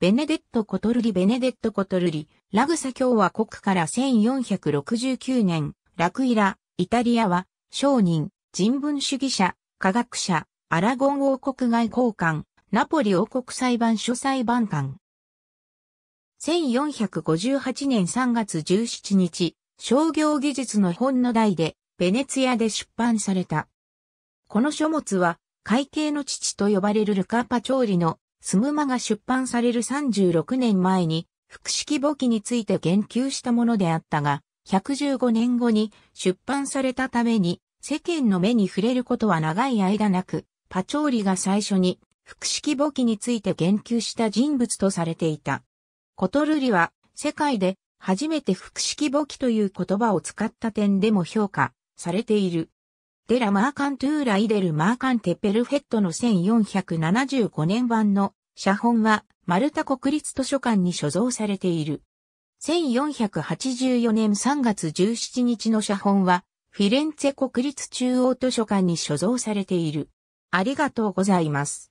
ベネデット・コトルリ・ベネデット・コトルリ、ラグサ共和国から1469年、ラクイラ、イタリアは、商人、人文主義者、科学者、アラゴン王国外交官、ナポリ王国裁判所裁判官。1458年3月17日、商業技術の本の題で、ベネツィアで出版された。この書物は、会計の父と呼ばれるルカーパーリのスムマが出版される36年前に、複式簿記について言及したものであったが、115年後に出版されたために、世間の目に触れることは長い間なく、パチョーリが最初に、複式簿記について言及した人物とされていた。コトルリは、世界で初めて複式簿記という言葉を使った点でも評価されている。デラ・マーカントゥーラ・イデル・マーカンテ・ペルフェットの1475年版の写本はマルタ国立図書館に所蔵されている。1484年3月17日の写本はフィレンツェ国立中央図書館に所蔵されている。ありがとうございます。